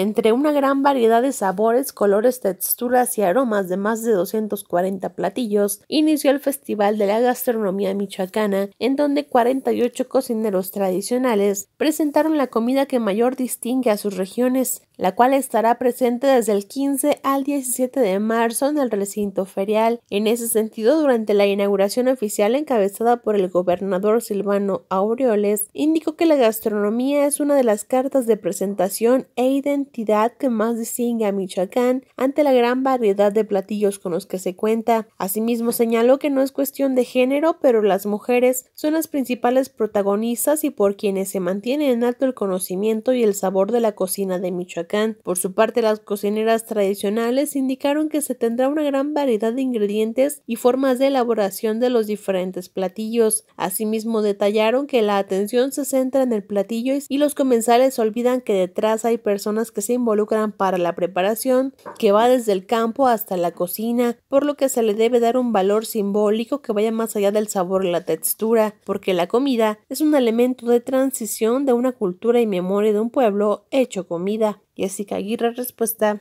entre una gran variedad de sabores, colores, texturas y aromas de más de 240 platillos, inició el Festival de la Gastronomía Michoacana, en donde 48 cocineros tradicionales presentaron la comida que mayor distingue a sus regiones, la cual estará presente desde el 15 al 17 de marzo en el recinto ferial. En ese sentido, durante la inauguración oficial encabezada por el gobernador Silvano Aureoles, indicó que la gastronomía es una de las cartas de presentación e identidad que más distingue a Michoacán ante la gran variedad de platillos con los que se cuenta. Asimismo, señaló que no es cuestión de género, pero las mujeres son las principales protagonistas y por quienes se mantiene en alto el conocimiento y el sabor de la cocina de Michoacán. Por su parte, las cocineras tradicionales indicaron que se tendrá una gran variedad de ingredientes y formas de elaboración de los diferentes platillos. Asimismo, detallaron que la atención se centra en el platillo y los comensales olvidan que detrás hay personas que se involucran para la preparación, que va desde el campo hasta la cocina, por lo que se le debe dar un valor simbólico que vaya más allá del sabor y la textura, porque la comida es un elemento de transición de una cultura y memoria de un pueblo hecho comida. Jessica Aguirre, respuesta